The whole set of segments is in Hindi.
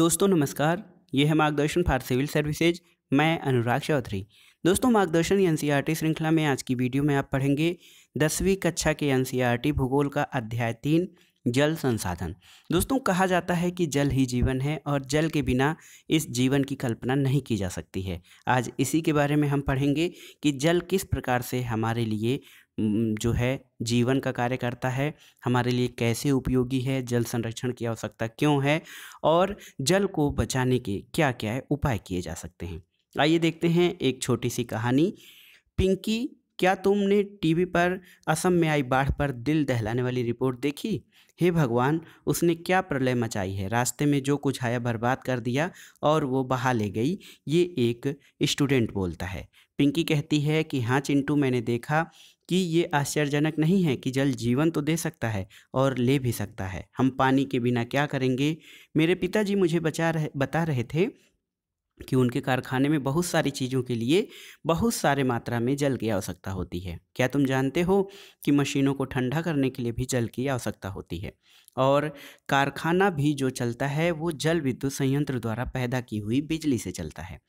दोस्तों नमस्कार ये है मार्गदर्शन फॉर सिविल सर्विसेज मैं अनुराग चौधरी दोस्तों मार्गदर्शन एन श्रृंखला में आज की वीडियो में आप पढ़ेंगे दसवीं कक्षा के एन भूगोल का अध्याय तीन जल संसाधन दोस्तों कहा जाता है कि जल ही जीवन है और जल के बिना इस जीवन की कल्पना नहीं की जा सकती है आज इसी के बारे में हम पढ़ेंगे कि जल किस प्रकार से हमारे लिए जो है जीवन का कार्य करता है हमारे लिए कैसे उपयोगी है जल संरक्षण की आवश्यकता क्यों है और जल को बचाने के क्या क्या है उपाय किए जा सकते हैं आइए देखते हैं एक छोटी सी कहानी पिंकी क्या तुमने टीवी पर असम में आई बाढ़ पर दिल दहलाने वाली रिपोर्ट देखी हे भगवान उसने क्या प्रलय मचाई है रास्ते में जो कुछ आया बर्बाद कर दिया और वो बहा ले गई ये एक स्टूडेंट बोलता है पिंकी कहती है कि हाँ चिंटू मैंने देखा कि ये आश्चर्यजनक नहीं है कि जल जीवन तो दे सकता है और ले भी सकता है हम पानी के बिना क्या करेंगे मेरे पिताजी मुझे बचा रहे बता रहे थे कि उनके कारखाने में बहुत सारी चीज़ों के लिए बहुत सारे मात्रा में जल की आवश्यकता होती है क्या तुम जानते हो कि मशीनों को ठंडा करने के लिए भी जल की आवश्यकता होती है और कारखाना भी जो चलता है वो जल विद्युत संयंत्र द्वारा पैदा की हुई बिजली से चलता है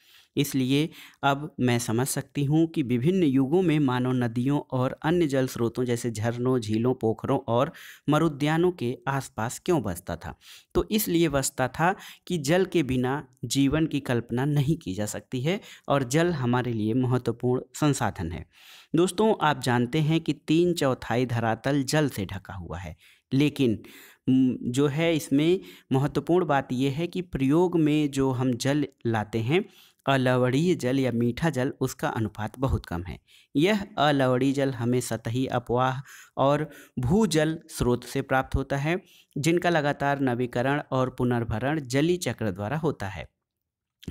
इसलिए अब मैं समझ सकती हूँ कि विभिन्न युगों में मानव नदियों और अन्य जल स्रोतों जैसे झरनों झीलों पोखरों और मरुद्यानों के आसपास क्यों बसता था तो इसलिए बसता था कि जल के बिना जीवन की कल्पना नहीं की जा सकती है और जल हमारे लिए महत्वपूर्ण संसाधन है दोस्तों आप जानते हैं कि तीन चौथाई धरातल जल से ढका हुआ है लेकिन जो है इसमें महत्वपूर्ण बात यह है कि प्रयोग में जो हम जल लाते हैं अलवणीय जल या मीठा जल उसका अनुपात बहुत कम है यह अलवणीय जल हमें सतही अपवाह और भूजल स्रोत से प्राप्त होता है जिनका लगातार नवीकरण और पुनर्भरण जलीय चक्र द्वारा होता है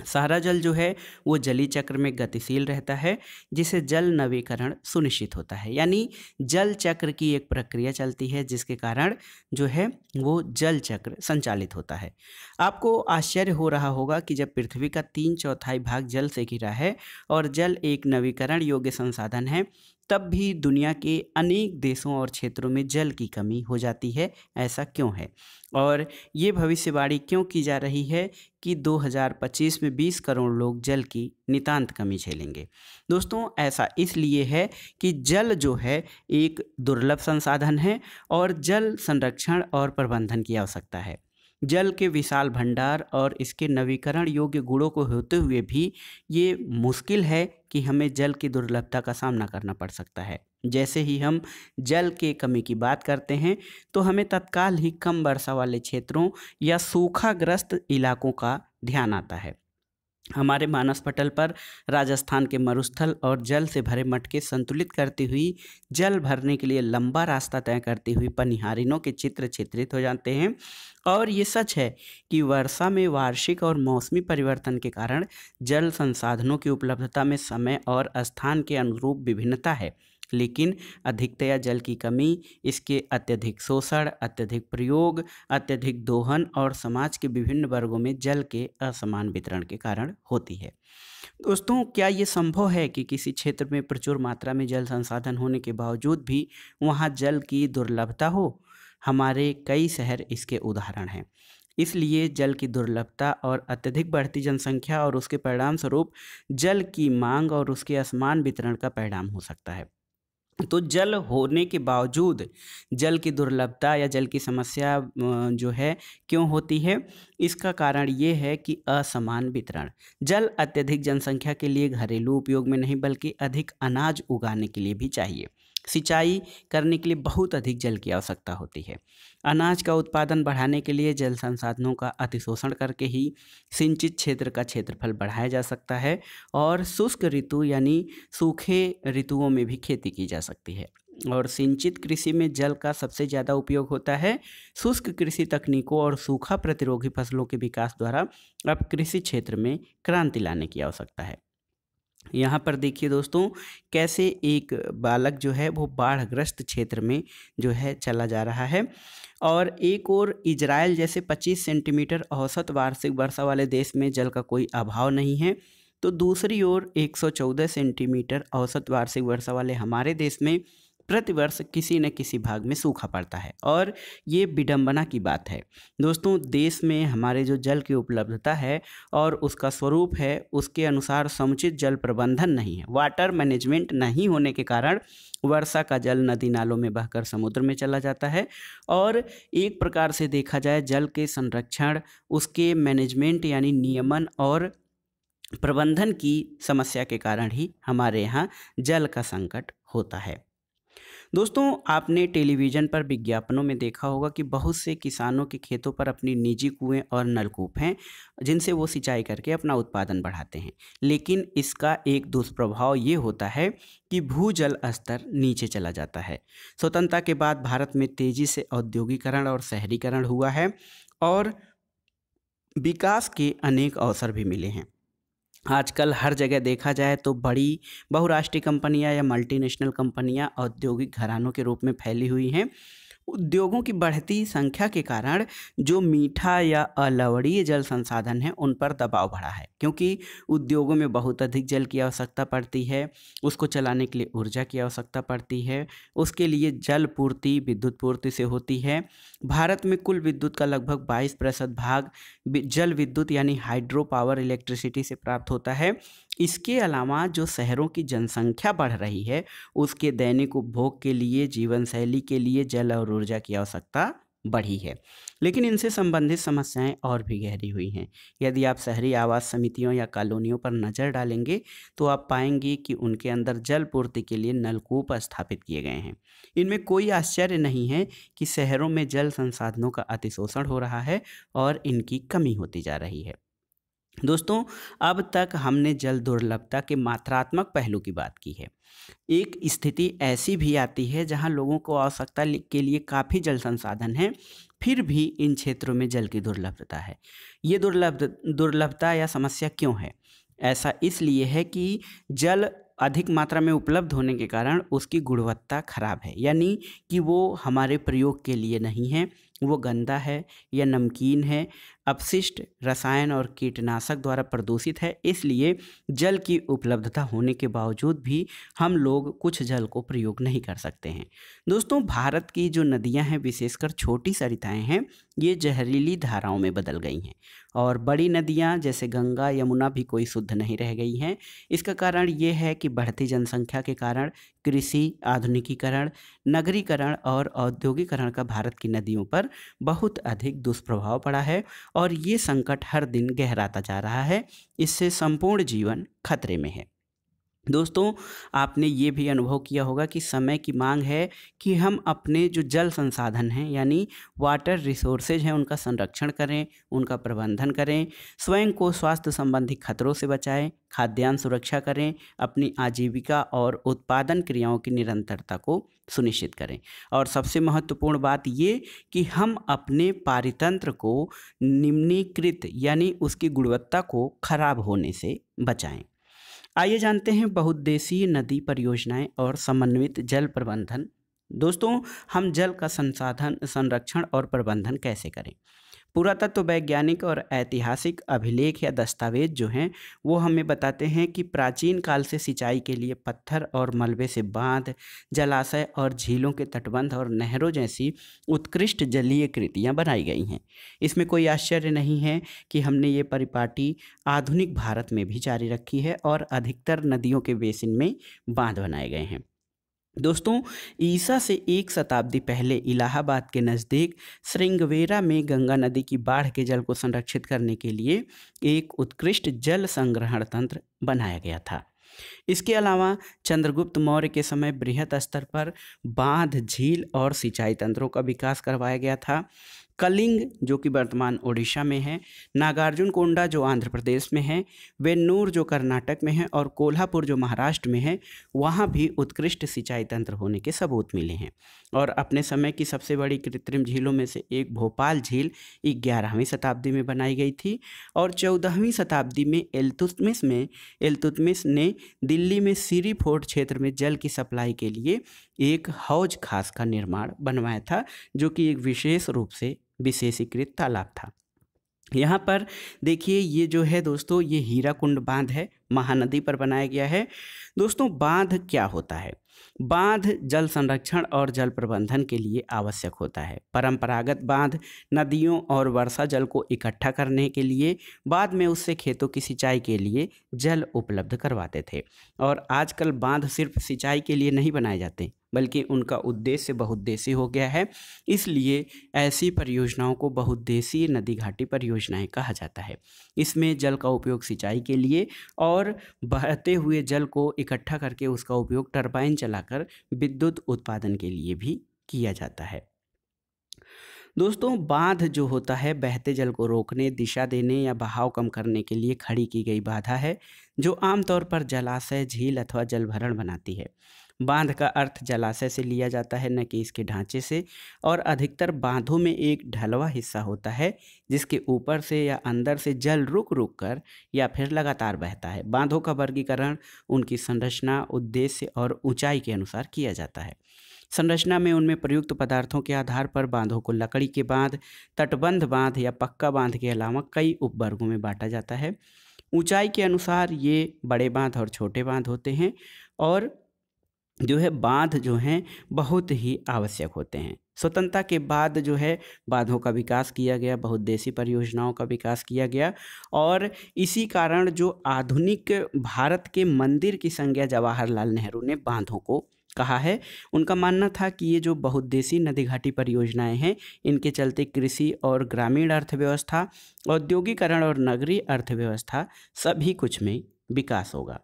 सारा जल जो है वो जली चक्र में गतिशील रहता है जिसे जल नवीकरण सुनिश्चित होता है यानी जल चक्र की एक प्रक्रिया चलती है जिसके कारण जो है वो जल चक्र संचालित होता है आपको आश्चर्य हो रहा होगा कि जब पृथ्वी का तीन चौथाई भाग जल से घिरा है और जल एक नवीकरण योग्य संसाधन है तब भी दुनिया के अनेक देशों और क्षेत्रों में जल की कमी हो जाती है ऐसा क्यों है और ये भविष्यवाणी क्यों की जा रही है कि 2025 में 20 करोड़ लोग जल की नितांत कमी झेलेंगे दोस्तों ऐसा इसलिए है कि जल जो है एक दुर्लभ संसाधन है और जल संरक्षण और प्रबंधन की आवश्यकता है जल के विशाल भंडार और इसके नवीकरण योग्य गुणों को होते हुए भी ये मुश्किल है कि हमें जल की दुर्लभता का सामना करना पड़ सकता है जैसे ही हम जल के कमी की बात करते हैं तो हमें तत्काल ही कम वर्षा वाले क्षेत्रों या सूखाग्रस्त इलाकों का ध्यान आता है हमारे मानस पटल पर राजस्थान के मरुस्थल और जल से भरे मटके संतुलित करती हुई जल भरने के लिए लंबा रास्ता तय करती हुई पनिहारिनों के चित्र चित्रित हो जाते हैं और ये सच है कि वर्षा में वार्षिक और मौसमी परिवर्तन के कारण जल संसाधनों की उपलब्धता में समय और स्थान के अनुरूप विभिन्नता है लेकिन अधिकतया जल की कमी इसके अत्यधिक शोषण अत्यधिक प्रयोग अत्यधिक दोहन और समाज के विभिन्न वर्गों में जल के असमान वितरण के कारण होती है दोस्तों क्या ये संभव है कि किसी क्षेत्र में प्रचुर मात्रा में जल संसाधन होने के बावजूद भी वहाँ जल की दुर्लभता हो हमारे कई शहर इसके उदाहरण हैं इसलिए जल की दुर्लभता और अत्यधिक बढ़ती जनसंख्या और उसके परिणाम स्वरूप जल की मांग और उसके असमान वितरण का परिणाम हो सकता है तो जल होने के बावजूद जल की दुर्लभता या जल की समस्या जो है क्यों होती है इसका कारण ये है कि असमान वितरण जल अत्यधिक जनसंख्या के लिए घरेलू उपयोग में नहीं बल्कि अधिक अनाज उगाने के लिए भी चाहिए सिंचाई करने के लिए बहुत अधिक जल की आवश्यकता होती है अनाज का उत्पादन बढ़ाने के लिए जल संसाधनों का अतिशोषण करके ही सिंचित क्षेत्र का क्षेत्रफल बढ़ाया जा सकता है और शुष्क ऋतु यानी सूखे ऋतुओं में भी खेती की जा सकती है और सिंचित कृषि में जल का सबसे ज़्यादा उपयोग होता है शुष्क कृषि तकनीकों और सूखा प्रतिरोधी फसलों के विकास द्वारा अब कृषि क्षेत्र में क्रांति लाने की आवश्यकता है यहाँ पर देखिए दोस्तों कैसे एक बालक जो है वो बाढ़ग्रस्त क्षेत्र में जो है चला जा रहा है और एक और इजराइल जैसे 25 सेंटीमीटर औसत वार्षिक वर्षा वाले देश में जल का कोई अभाव नहीं है तो दूसरी ओर 114 सेंटीमीटर औसत वार्षिक वर्षा वाले हमारे देश में प्रतिवर्ष किसी न किसी भाग में सूखा पड़ता है और ये विडम्बना की बात है दोस्तों देश में हमारे जो जल की उपलब्धता है और उसका स्वरूप है उसके अनुसार समुचित जल प्रबंधन नहीं है वाटर मैनेजमेंट नहीं होने के कारण वर्षा का जल नदी नालों में बहकर समुद्र में चला जाता है और एक प्रकार से देखा जाए जल के संरक्षण उसके मैनेजमेंट यानी नियमन और प्रबंधन की समस्या के कारण ही हमारे यहाँ जल का संकट होता है दोस्तों आपने टेलीविज़न पर विज्ञापनों में देखा होगा कि बहुत से किसानों के खेतों पर अपनी निजी कुएँ और नलकूप हैं जिनसे वो सिंचाई करके अपना उत्पादन बढ़ाते हैं लेकिन इसका एक दुष्प्रभाव ये होता है कि भू जल स्तर नीचे चला जाता है स्वतंत्रता के बाद भारत में तेज़ी से औद्योगिकरण और शहरीकरण हुआ है और विकास के अनेक अवसर भी मिले हैं आजकल हर जगह देखा जाए तो बड़ी बहुराष्ट्रीय कंपनियां या मल्टीनेशनल कंपनियां औद्योगिक घरानों के रूप में फैली हुई हैं उद्योगों की बढ़ती संख्या के कारण जो मीठा या अलवणीय जल संसाधन है उन पर दबाव बढ़ा है क्योंकि उद्योगों में बहुत अधिक जल की आवश्यकता पड़ती है उसको चलाने के लिए ऊर्जा की आवश्यकता पड़ती है उसके लिए जल पूर्ति विद्युत पूर्ति से होती है भारत में कुल विद्युत का लगभग बाईस प्रतिशत भाग जल विद्युत यानी हाइड्रो पावर इलेक्ट्रिसिटी से प्राप्त होता है इसके अलावा जो शहरों की जनसंख्या बढ़ रही है उसके दैनिक उपभोग के लिए जीवन शैली के लिए जल और ऊर्जा की आवश्यकता बढ़ी है लेकिन इनसे संबंधित समस्याएं और भी गहरी हुई हैं यदि आप शहरी आवास समितियों या कॉलोनियों पर नज़र डालेंगे तो आप पाएंगे कि उनके अंदर जल पूर्ति के लिए नलकूप स्थापित किए गए हैं इनमें कोई आश्चर्य नहीं है कि शहरों में जल संसाधनों का अतिशोषण हो रहा है और इनकी कमी होती जा रही है दोस्तों अब तक हमने जल दुर्लभता के मात्रात्मक पहलू की बात की है एक स्थिति ऐसी भी आती है जहां लोगों को आवश्यकता के लिए काफ़ी जल संसाधन है फिर भी इन क्षेत्रों में जल की दुर्लभता है ये दुर्लभ दुर्लभता या समस्या क्यों है ऐसा इसलिए है कि जल अधिक मात्रा में उपलब्ध होने के कारण उसकी गुणवत्ता खराब है यानी कि वो हमारे प्रयोग के लिए नहीं है वो गंदा है या नमकीन है अपशिष्ट रसायन और कीटनाशक द्वारा प्रदूषित है इसलिए जल की उपलब्धता होने के बावजूद भी हम लोग कुछ जल को प्रयोग नहीं कर सकते हैं दोस्तों भारत की जो नदियां हैं विशेषकर छोटी सरिताएं हैं ये जहरीली धाराओं में बदल गई हैं और बड़ी नदियां जैसे गंगा यमुना भी कोई शुद्ध नहीं रह गई हैं इसका कारण ये है कि बढ़ती जनसंख्या के कारण कृषि आधुनिकीकरण नगरीकरण और औद्योगिकरण का भारत की नदियों पर बहुत अधिक दुष्प्रभाव पड़ा है और ये संकट हर दिन गहराता जा रहा है इससे संपूर्ण जीवन खतरे में है दोस्तों आपने ये भी अनुभव किया होगा कि समय की मांग है कि हम अपने जो जल संसाधन हैं यानी वाटर रिसोर्सेज हैं उनका संरक्षण करें उनका प्रबंधन करें स्वयं को स्वास्थ्य संबंधी खतरों से बचाएं खाद्यान्न सुरक्षा करें अपनी आजीविका और उत्पादन क्रियाओं की निरंतरता को सुनिश्चित करें और सबसे महत्वपूर्ण बात ये कि हम अपने पारितंत्र को निम्नीकृत यानी उसकी गुणवत्ता को खराब होने से बचाएं आइए जानते हैं बहुद्देशीय नदी परियोजनाएं और समन्वित जल प्रबंधन दोस्तों हम जल का संसाधन संरक्षण और प्रबंधन कैसे करें पुरातत्व वैज्ञानिक और ऐतिहासिक अभिलेख या दस्तावेज जो हैं वो हमें बताते हैं कि प्राचीन काल से सिंचाई के लिए पत्थर और मलबे से बांध जलाशय और झीलों के तटबंध और नहरों जैसी उत्कृष्ट जलीय कृतियाँ बनाई गई हैं इसमें कोई आश्चर्य नहीं है कि हमने ये परिपाटी आधुनिक भारत में भी जारी रखी है और अधिकतर नदियों के बेसिन में बांध बनाए गए हैं दोस्तों ईसा से एक शताब्दी पहले इलाहाबाद के नज़दीक श्रृंगवेरा में गंगा नदी की बाढ़ के जल को संरक्षित करने के लिए एक उत्कृष्ट जल संग्रहण तंत्र बनाया गया था इसके अलावा चंद्रगुप्त मौर्य के समय बृहद स्तर पर बांध झील और सिंचाई तंत्रों का विकास करवाया गया था कलिंग जो कि वर्तमान ओडिशा में है नागार्जुन कोंडा जो आंध्र प्रदेश में है वेन्नूर जो कर्नाटक में है और कोल्हापुर जो महाराष्ट्र में है वहाँ भी उत्कृष्ट सिंचाई तंत्र होने के सबूत मिले हैं और अपने समय की सबसे बड़ी कृत्रिम झीलों में से एक भोपाल झील ग्यारहवीं शताब्दी में बनाई गई थी और चौदहवीं शताब्दी में एल्तुतमिस में एल्तुतमिस ने दिल्ली में सीरी फोर्ट क्षेत्र में जल की सप्लाई के लिए एक हौज खास का निर्माण बनवाया था जो कि एक विशेष रूप से विशेषीकृत तालाब था यहाँ पर देखिए ये जो है दोस्तों ये हीरा कुंड बांध है महानदी पर बनाया गया है दोस्तों बांध क्या होता है बांध जल संरक्षण और जल प्रबंधन के लिए आवश्यक होता है परंपरागत बांध नदियों और वर्षा जल को इकट्ठा करने के लिए बाद में उससे खेतों की सिंचाई के लिए जल उपलब्ध करवाते थे और आजकल बांध सिर्फ सिंचाई के लिए नहीं बनाए जाते बल्कि उनका उद्देश्य देसी हो गया है इसलिए ऐसी परियोजनाओं को देसी नदी घाटी परियोजनाएं कहा जाता है इसमें जल का उपयोग सिंचाई के लिए और बहते हुए जल को इकट्ठा करके उसका उपयोग टरबाइन चलाकर मिलाकर विद्युत उत्पादन के लिए भी किया जाता है दोस्तों बांध जो होता है बहते जल को रोकने दिशा देने या बहाव कम करने के लिए खड़ी की गई बाधा है जो आमतौर पर जलाशय झील अथवा जलभरण बनाती है बांध का अर्थ जलाशय से लिया जाता है न कि इसके ढांचे से और अधिकतर बांधों में एक ढलवा हिस्सा होता है जिसके ऊपर से या अंदर से जल रुक रुक कर या फिर लगातार बहता है बांधों का वर्गीकरण उनकी संरचना उद्देश्य और ऊंचाई के अनुसार किया जाता है संरचना में उनमें प्रयुक्त पदार्थों के आधार पर बांधों को लकड़ी के बांध तटबंध बांध या पक्का बांध के अलावा कई उपवर्गों में बांटा जाता है ऊंचाई के अनुसार ये बड़े बांध और छोटे बांध होते हैं और जो है बांध जो हैं बहुत ही आवश्यक होते हैं स्वतंत्रता के बाद जो है बांधों का विकास किया गया बहुत देशी परियोजनाओं का विकास किया गया और इसी कारण जो आधुनिक भारत के मंदिर की संज्ञा जवाहरलाल नेहरू ने बांधों को कहा है उनका मानना था कि ये जो बहुत देशी नदी घाटी परियोजनाएं हैं इनके चलते कृषि और ग्रामीण अर्थव्यवस्था औद्योगिकरण और नगरीय अर्थव्यवस्था सभी कुछ में विकास होगा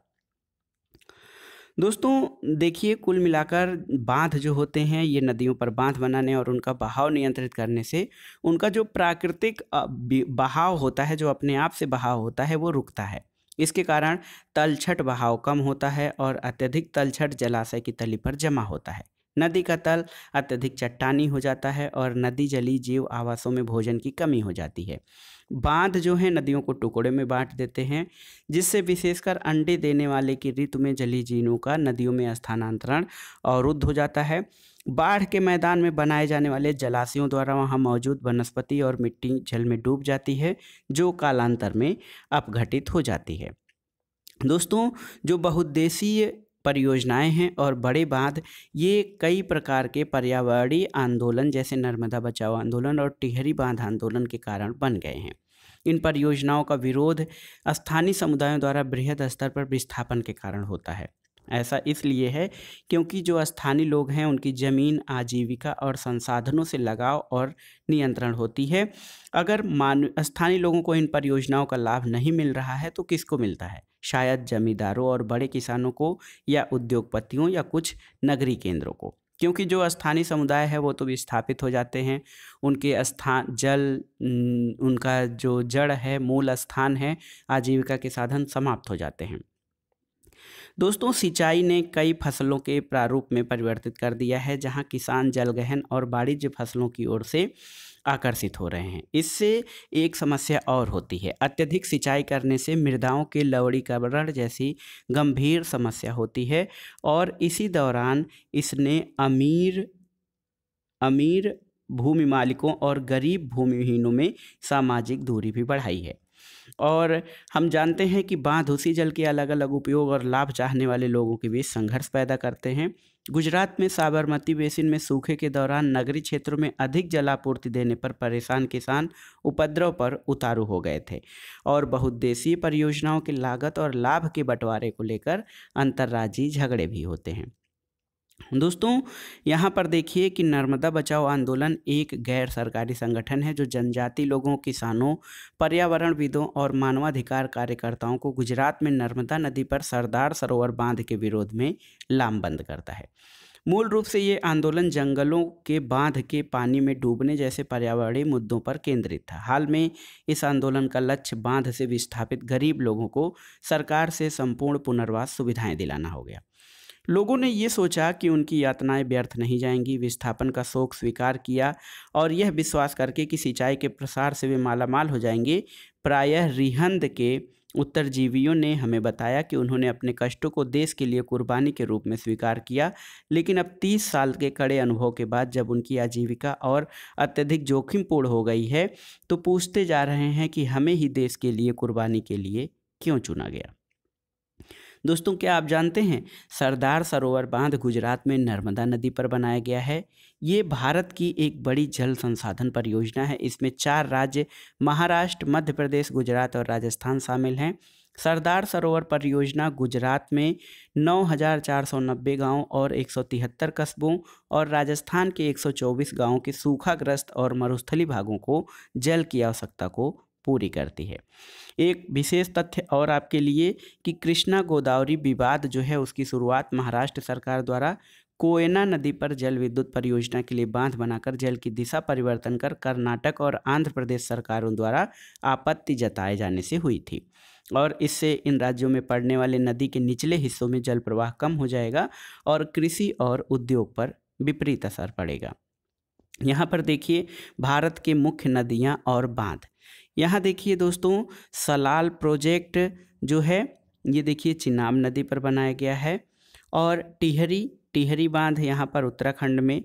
दोस्तों देखिए कुल मिलाकर बांध जो होते हैं ये नदियों पर बांध बनाने और उनका बहाव नियंत्रित करने से उनका जो प्राकृतिक बहाव होता है जो अपने आप से बहाव होता है वो रुकता है इसके कारण तलछट बहाव कम होता है और अत्यधिक तलछट जलाशय की तली पर जमा होता है नदी का तल अत्यधिक चट्टानी हो जाता है और नदी जली जीव आवासों में भोजन की कमी हो जाती है बांध जो है नदियों को टुकड़े में बांट देते हैं जिससे विशेषकर अंडे देने वाले की ऋतु में जली जीनों का नदियों में स्थानांतरण अवरुद्ध हो जाता है बाढ़ के मैदान में बनाए जाने वाले जलाशयों द्वारा वहाँ मौजूद वनस्पति और मिट्टी जल में डूब जाती है जो कालांतर में अपघटित हो जाती है दोस्तों जो बहुद्देशीय परियोजनाएं हैं और बड़े बांध ये कई प्रकार के पर्यावरणीय आंदोलन जैसे नर्मदा बचाओ आंदोलन और टिहरी बांध आंदोलन के कारण बन गए हैं इन परियोजनाओं का विरोध स्थानीय समुदायों द्वारा बृहद स्तर पर विस्थापन के कारण होता है ऐसा इसलिए है क्योंकि जो स्थानीय लोग हैं उनकी ज़मीन आजीविका और संसाधनों से लगाव और नियंत्रण होती है अगर मान स्थानीय लोगों को इन परियोजनाओं का लाभ नहीं मिल रहा है तो किसको मिलता है शायद जमींदारों और बड़े किसानों को या उद्योगपतियों या कुछ नगरी केंद्रों को क्योंकि जो स्थानीय समुदाय है वो तो विस्थापित हो जाते हैं उनके स्थान जल उनका जो जड़ है मूल स्थान है आजीविका के साधन समाप्त हो जाते हैं दोस्तों सिंचाई ने कई फसलों के प्रारूप में परिवर्तित कर दिया है जहां किसान जलगहन और वाणिज्य फसलों की ओर से आकर्षित हो रहे हैं इससे एक समस्या और होती है अत्यधिक सिंचाई करने से मृदाओं के लवड़ीकरण जैसी गंभीर समस्या होती है और इसी दौरान इसने अमीर अमीर भूमि मालिकों और गरीब भूमिहीनों में सामाजिक दूरी भी बढ़ाई है और हम जानते हैं कि बांध उसी जल के अलग अलग उपयोग और लाभ चाहने वाले लोगों के बीच संघर्ष पैदा करते हैं गुजरात में साबरमती बेसिन में सूखे के दौरान नगरीय क्षेत्रों में अधिक जलापूर्ति देने पर परेशान किसान उपद्रव पर उतारू हो गए थे और बहुद्देशीय परियोजनाओं की लागत और लाभ के बंटवारे को लेकर अंतर्राज्यीय झगड़े भी होते हैं दोस्तों यहाँ पर देखिए कि नर्मदा बचाओ आंदोलन एक गैर सरकारी संगठन है जो जनजाति लोगों किसानों पर्यावरणविदों और मानवाधिकार कार्यकर्ताओं को गुजरात में नर्मदा नदी पर सरदार सरोवर बांध के विरोध में लामबंद करता है मूल रूप से ये आंदोलन जंगलों के बांध के पानी में डूबने जैसे पर्यावरणीय मुद्दों पर केंद्रित था हाल में इस आंदोलन का लक्ष्य बांध से विस्थापित गरीब लोगों को सरकार से संपूर्ण पुनर्वास सुविधाएं दिलाना हो गया लोगों ने ये सोचा कि उनकी यातनाएं व्यर्थ नहीं जाएंगी विस्थापन का शोक स्वीकार किया और यह विश्वास करके कि सिंचाई के प्रसार से वे मालामाल हो जाएंगे प्रायः रिहंद के उत्तरजीवियों ने हमें बताया कि उन्होंने अपने कष्टों को देश के लिए कुर्बानी के रूप में स्वीकार किया लेकिन अब तीस साल के कड़े अनुभव के बाद जब उनकी आजीविका और अत्यधिक जोखिमपूर्ण हो गई है तो पूछते जा रहे हैं कि हमें ही देश के लिए कुर्बानी के लिए क्यों चुना गया दोस्तों क्या आप जानते हैं सरदार सरोवर बांध गुजरात में नर्मदा नदी पर बनाया गया है ये भारत की एक बड़ी जल संसाधन परियोजना है इसमें चार राज्य महाराष्ट्र मध्य प्रदेश गुजरात और राजस्थान शामिल हैं सरदार सरोवर परियोजना गुजरात में 9,490 गांव और एक कस्बों और राजस्थान के 124 गांवों के सूखाग्रस्त और मरुस्थली भागों को जल की आवश्यकता को पूरी करती है एक विशेष तथ्य और आपके लिए कि कृष्णा गोदावरी विवाद जो है उसकी शुरुआत महाराष्ट्र सरकार द्वारा कोयना नदी पर जल विद्युत परियोजना के लिए बांध बनाकर जल की दिशा परिवर्तन कर कर्नाटक और आंध्र प्रदेश सरकारों द्वारा आपत्ति जताए जाने से हुई थी और इससे इन राज्यों में पड़ने वाले नदी के निचले हिस्सों में जल प्रवाह कम हो जाएगा और कृषि और उद्योग पर विपरीत असर पड़ेगा यहाँ पर देखिए भारत के मुख्य नदियाँ और बांध यहाँ देखिए दोस्तों सलाल प्रोजेक्ट जो है ये देखिए चिनाब नदी पर बनाया गया है और टिहरी टिहरी बांध यहाँ पर उत्तराखंड में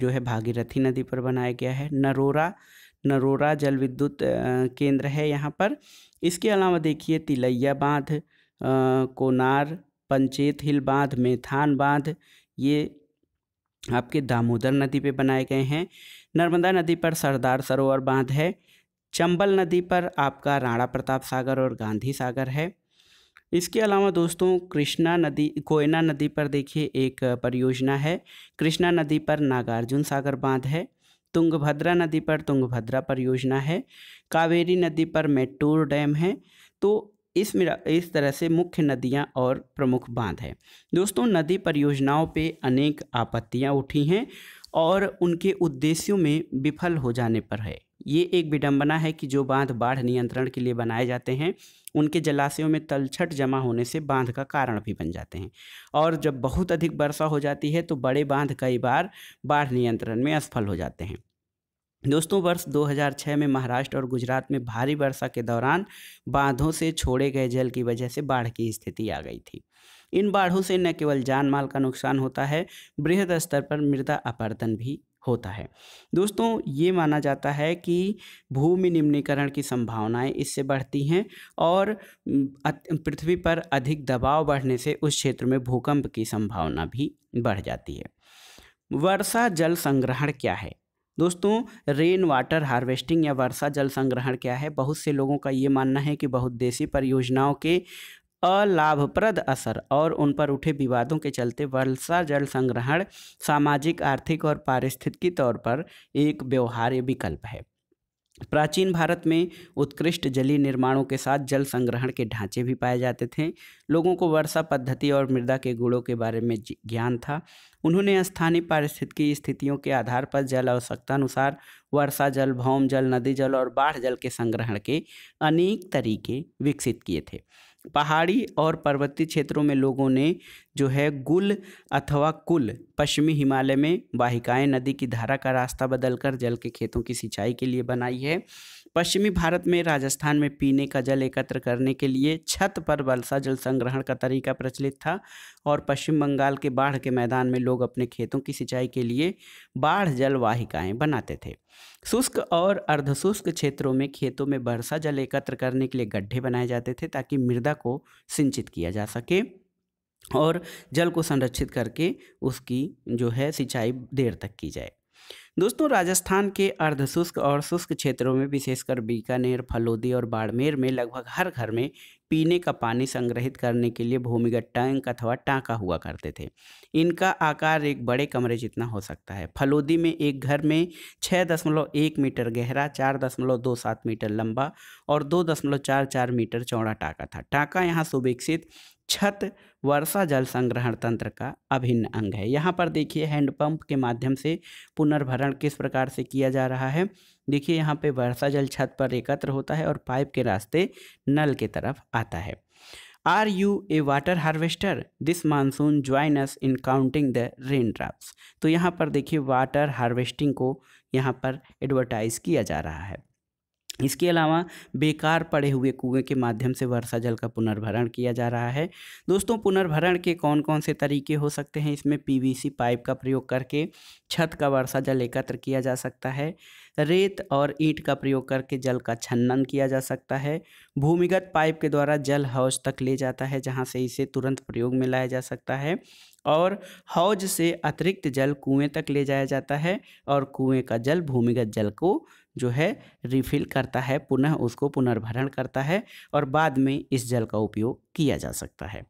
जो है भागीरथी नदी पर बनाया गया है नरोरा नरोरा जल विद्युत केंद्र है यहाँ पर इसके अलावा देखिए तिलैया बांध कोनार पंचेत हिल बांध मेथान बांध ये आपके दामोदर नदी पे बनाए गए हैं नर्मदा नदी पर सरदार सरोवर बांध है चंबल नदी पर आपका राणा प्रताप सागर और गांधी सागर है इसके अलावा दोस्तों कृष्णा नदी कोयना नदी पर देखिए एक परियोजना है कृष्णा नदी पर नागार्जुन सागर बांध है तुंगभद्रा नदी पर तुंगभद्रा परियोजना है कावेरी नदी पर मेट्टूर डैम है तो इस इस तरह से मुख्य नदियां और प्रमुख बांध है दोस्तों नदी परियोजनाओं पे अनेक आपत्तियां उठी हैं और उनके उद्देश्यों में विफल हो जाने पर है ये एक विडंबना है कि जो बांध बाढ़ नियंत्रण के लिए बनाए जाते हैं उनके जलाशयों में तलछट जमा होने से बांध का कारण भी बन जाते हैं और जब बहुत अधिक वर्षा हो जाती है तो बड़े बांध कई बार बाढ़ नियंत्रण में असफल हो जाते हैं दोस्तों वर्ष 2006 में महाराष्ट्र और गुजरात में भारी वर्षा के दौरान बांधों से छोड़े गए जल की वजह से बाढ़ की स्थिति आ गई थी इन बाढ़ों से न केवल जान माल का नुकसान होता है बृहद स्तर पर मृदा अपर्दन भी होता है दोस्तों ये माना जाता है कि भूमि निम्नीकरण की संभावनाएं इससे बढ़ती हैं और पृथ्वी पर अधिक दबाव बढ़ने से उस क्षेत्र में भूकंप की संभावना भी बढ़ जाती है वर्षा जल संग्रहण क्या है दोस्तों रेन वाटर हार्वेस्टिंग या वर्षा जल संग्रहण क्या है बहुत से लोगों का ये मानना है कि बहुत देसी परियोजनाओं के अलाभप्रद असर और उन पर उठे विवादों के चलते वर्षा जल संग्रहण सामाजिक आर्थिक और पारिस्थितिकी तौर पर एक व्यवहार्य विकल्प है प्राचीन भारत में उत्कृष्ट जली निर्माणों के साथ जल संग्रहण के ढांचे भी पाए जाते थे लोगों को वर्षा पद्धति और मृदा के गुणों के बारे में ज्ञान था उन्होंने स्थानीय पारिस्थितिकी स्थितियों के आधार पर जल आवश्यकता अनुसार वर्षा जल भौम जल नदी जल और बाढ़ जल के संग्रहण के अनेक तरीके विकसित किए थे पहाड़ी और पर्वतीय क्षेत्रों में लोगों ने जो है गुल अथवा कुल पश्चिमी हिमालय में वाहिकाएं नदी की धारा का रास्ता बदलकर जल के खेतों की सिंचाई के लिए बनाई है पश्चिमी भारत में राजस्थान में पीने का जल एकत्र करने के लिए छत पर वर्षा जल संग्रहण का तरीका प्रचलित था और पश्चिम बंगाल के बाढ़ के मैदान में लोग अपने खेतों की सिंचाई के लिए बाढ़ जल वाहिकाएँ बनाते थे शुष्क और अर्धशुष्क क्षेत्रों में खेतों में वर्षा जल एकत्र करने के लिए गड्ढे बनाए जाते थे ताकि मृदा को सिंचित किया जा सके और जल को संरक्षित करके उसकी जो है सिंचाई देर तक की जाए दोस्तों राजस्थान के अर्धशुष्क और शुष्क क्षेत्रों में विशेषकर बीकानेर फलोदी और बाड़मेर में लगभग हर घर में पीने का पानी संग्रहित करने के लिए भूमिगत टैंक अथवा टाँका हुआ करते थे इनका आकार एक बड़े कमरे जितना हो सकता है फलोदी में एक घर में छः दशमलव एक मीटर गहरा चार दशमलव दो सात मीटर लंबा और दो दशमलव चार चार मीटर चौड़ा टाँका था टाँका यहाँ सुविकसित छत वर्षा जल संग्रहण तंत्र का अभिन्न अंग है यहाँ पर देखिए हैंडपम्प के माध्यम से पुनर्भरण किस प्रकार से किया जा रहा है देखिए यहाँ पे वर्षा जल छत पर एकत्र होता है और पाइप के रास्ते नल के तरफ आता है are you a water harvester this monsoon join us in counting the rain draft तो यहाँ पर देखिए वाटर हार्वेस्टिंग को यहाँ पर एडवर्टाइज किया जा रहा है इसके अलावा बेकार पड़े हुए कुएं के माध्यम से वर्षा जल का पुनर्भरण किया जा रहा है दोस्तों पुनर्भरण के कौन कौन से तरीके हो सकते हैं इसमें पीवीसी पाइप का प्रयोग करके छत का वर्षा जल एकत्र किया जा सकता है रेत और ईंट का प्रयोग करके जल का छन्नन किया जा सकता है भूमिगत पाइप के द्वारा जल हौज तक ले जाता है जहाँ से इसे तुरंत प्रयोग में लाया जा सकता है और हौज से अतिरिक्त जल कुएं तक ले जाया जाता है और कुएं का जल भूमिगत जल को जो है रिफिल करता है पुनः उसको पुनर्भरण करता है और बाद में इस जल का उपयोग किया जा सकता है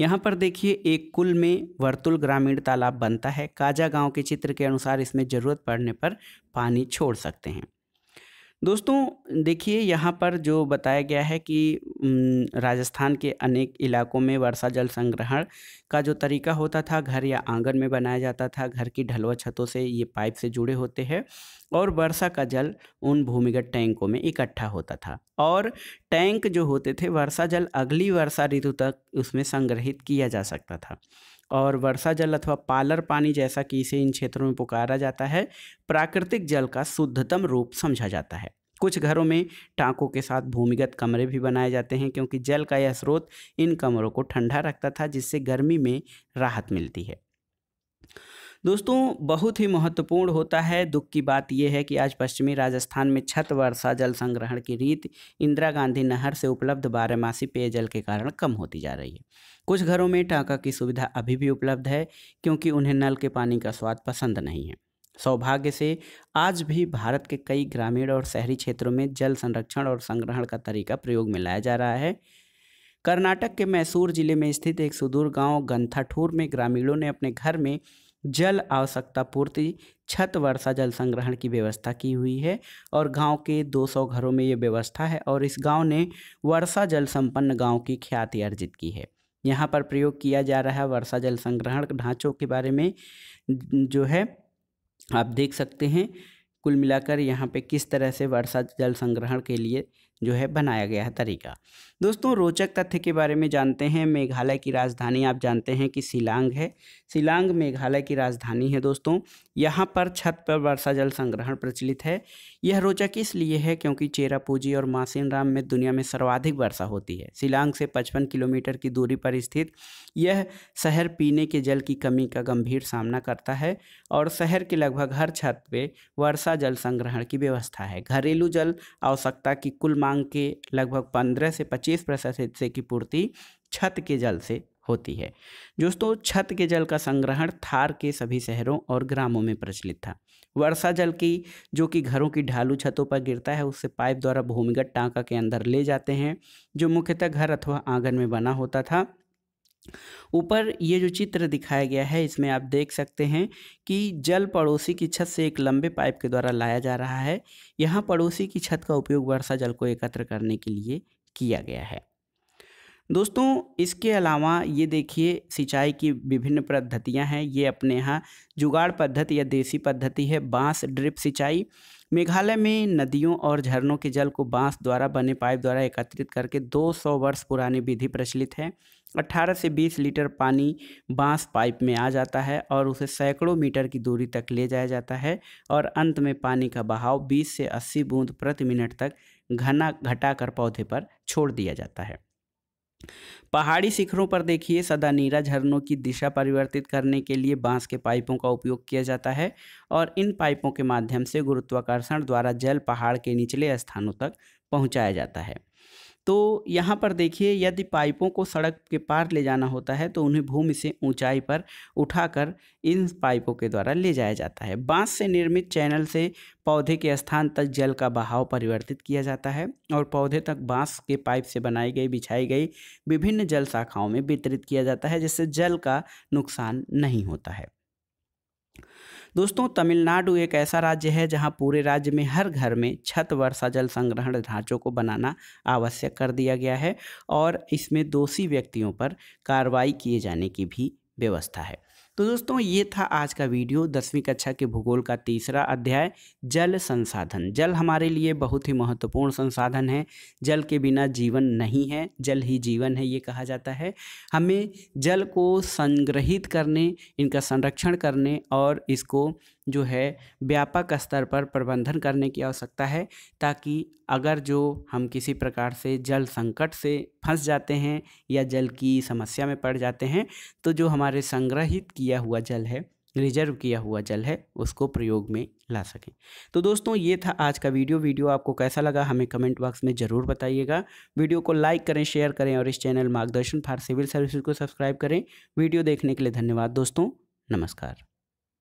यहाँ पर देखिए एक कुल में वर्तुल ग्रामीण तालाब बनता है काजा गांव के चित्र के अनुसार इसमें ज़रूरत पड़ने पर पानी छोड़ सकते हैं दोस्तों देखिए यहाँ पर जो बताया गया है कि राजस्थान के अनेक इलाकों में वर्षा जल संग्रहण का जो तरीका होता था घर या आंगन में बनाया जाता था घर की ढलवा छतों से ये पाइप से जुड़े होते हैं और वर्षा का जल उन भूमिगत टैंकों में इकट्ठा होता था और टैंक जो होते थे वर्षा जल अगली वर्षा ऋतु तक उसमें संग्रहित किया जा सकता था और वर्षा जल अथवा पालर पानी जैसा कि इसे इन क्षेत्रों में पुकारा जाता है प्राकृतिक जल का शुद्धतम रूप समझा जाता है कुछ घरों में टाँकों के साथ भूमिगत कमरे भी बनाए जाते हैं क्योंकि जल का यह स्रोत इन कमरों को ठंडा रखता था जिससे गर्मी में राहत मिलती है दोस्तों बहुत ही महत्वपूर्ण होता है दुख की बात यह है कि आज पश्चिमी राजस्थान में छत वर्षा जल संग्रहण की रीत इंदिरा गांधी नहर से उपलब्ध बारहमासी पेयजल के कारण कम होती जा रही है कुछ घरों में टाका की सुविधा अभी भी उपलब्ध है क्योंकि उन्हें नल के पानी का स्वाद पसंद नहीं है सौभाग्य से आज भी भारत के कई ग्रामीण और शहरी क्षेत्रों में जल संरक्षण और संग्रहण का तरीका प्रयोग में लाया जा रहा है कर्नाटक के मैसूर जिले में स्थित एक सुदूर गांव गंथाठूर में ग्रामीणों ने अपने घर में जल आवश्यकता पूर्ति छत वर्षा जल संग्रहण की व्यवस्था की हुई है और गांव के 200 घरों में ये व्यवस्था है और इस गांव ने वर्षा जल संपन्न गांव की ख्याति अर्जित की है यहाँ पर प्रयोग किया जा रहा है वर्षा जल संग्रहण ढांचों के बारे में जो है आप देख सकते हैं कुल मिलाकर यहाँ पे किस तरह से वर्षा जल संग्रहण के लिए जो है बनाया गया है तरीका दोस्तों रोचक तथ्य के बारे में जानते हैं मेघालय की राजधानी आप जानते हैं कि शिलांग है शिलांग मेघालय की राजधानी है दोस्तों यहाँ पर छत पर वर्षा जल संग्रहण प्रचलित है यह रोचक इसलिए है क्योंकि चेरापूंजी और मासिनराम में दुनिया में सर्वाधिक वर्षा होती है शिलांग से पचपन किलोमीटर की दूरी पर स्थित यह शहर पीने के जल की कमी का गंभीर सामना करता है और शहर के लगभग हर छत पर वर्षा जल संग्रहण की व्यवस्था है घरेलू जल आवश्यकता की कुल मांग के लगभग पंद्रह से पच्चीस विशेष प्रशासित से की पूर्ति छत के जल से होती है दोस्तों छत के जल का संग्रहण थार के सभी शहरों और ग्रामों में प्रचलित था वर्षा जल की जो कि घरों की ढालू छतों पर गिरता है उससे पाइप द्वारा भूमिगत टांका के अंदर ले जाते हैं जो मुख्यतः घर अथवा आंगन में बना होता था ऊपर ये जो चित्र दिखाया गया है इसमें आप देख सकते हैं कि जल पड़ोसी की छत से एक लंबे पाइप के द्वारा लाया जा रहा है यहाँ पड़ोसी की छत का उपयोग वर्षा जल को एकत्र करने के लिए किया गया है दोस्तों इसके अलावा ये देखिए सिंचाई की विभिन्न पद्धतियां हैं ये अपने यहाँ जुगाड़ पद्धति या देसी पद्धति है बांस ड्रिप सिंचाई मेघालय में नदियों और झरनों के जल को बांस द्वारा बने पाइप द्वारा एकत्रित करके 200 वर्ष पुरानी विधि प्रचलित है 18 से 20 लीटर पानी बांस पाइप में आ जाता है और उसे सैकड़ों मीटर की दूरी तक ले जाया जाता है और अंत में पानी का बहाव बीस से अस्सी बूंद प्रति मिनट तक घना घटाकर पौधे पर छोड़ दिया जाता है पहाड़ी शिखरों पर देखिए सदा नीरा झरनों की दिशा परिवर्तित करने के लिए बांस के पाइपों का उपयोग किया जाता है और इन पाइपों के माध्यम से गुरुत्वाकर्षण द्वारा जल पहाड़ के निचले स्थानों तक पहुंचाया जाता है तो यहाँ पर देखिए यदि पाइपों को सड़क के पार ले जाना होता है तो उन्हें भूमि से ऊंचाई पर उठाकर इन पाइपों के द्वारा ले जाया जाता है बांस से निर्मित चैनल से पौधे के स्थान तक जल का बहाव परिवर्तित किया जाता है और पौधे तक बांस के पाइप से बनाई गई बिछाई गई विभिन्न जल शाखाओं में वितरित किया जाता है जिससे जल का नुकसान नहीं होता है दोस्तों तमिलनाडु एक ऐसा राज्य है जहां पूरे राज्य में हर घर में छत वर्षा जल संग्रहण ढांचों को बनाना आवश्यक कर दिया गया है और इसमें दोषी व्यक्तियों पर कार्रवाई किए जाने की भी व्यवस्था है तो दोस्तों ये था आज का वीडियो दसवीं कक्षा के भूगोल का तीसरा अध्याय जल संसाधन जल हमारे लिए बहुत ही महत्वपूर्ण संसाधन है जल के बिना जीवन नहीं है जल ही जीवन है ये कहा जाता है हमें जल को संग्रहित करने इनका संरक्षण करने और इसको जो है व्यापक स्तर पर प्रबंधन करने की आवश्यकता है ताकि अगर जो हम किसी प्रकार से जल संकट से फंस जाते हैं या जल की समस्या में पड़ जाते हैं तो जो हमारे संग्रहित किया हुआ जल है रिजर्व किया हुआ जल है उसको प्रयोग में ला सकें तो दोस्तों ये था आज का वीडियो वीडियो आपको कैसा लगा हमें कमेंट बॉक्स में ज़रूर बताइएगा वीडियो को लाइक करें शेयर करें और इस channel Margdarshan for civil services को सब्सक्राइब करें वीडियो देखने के लिए धन्यवाद दोस्तों नमस्कार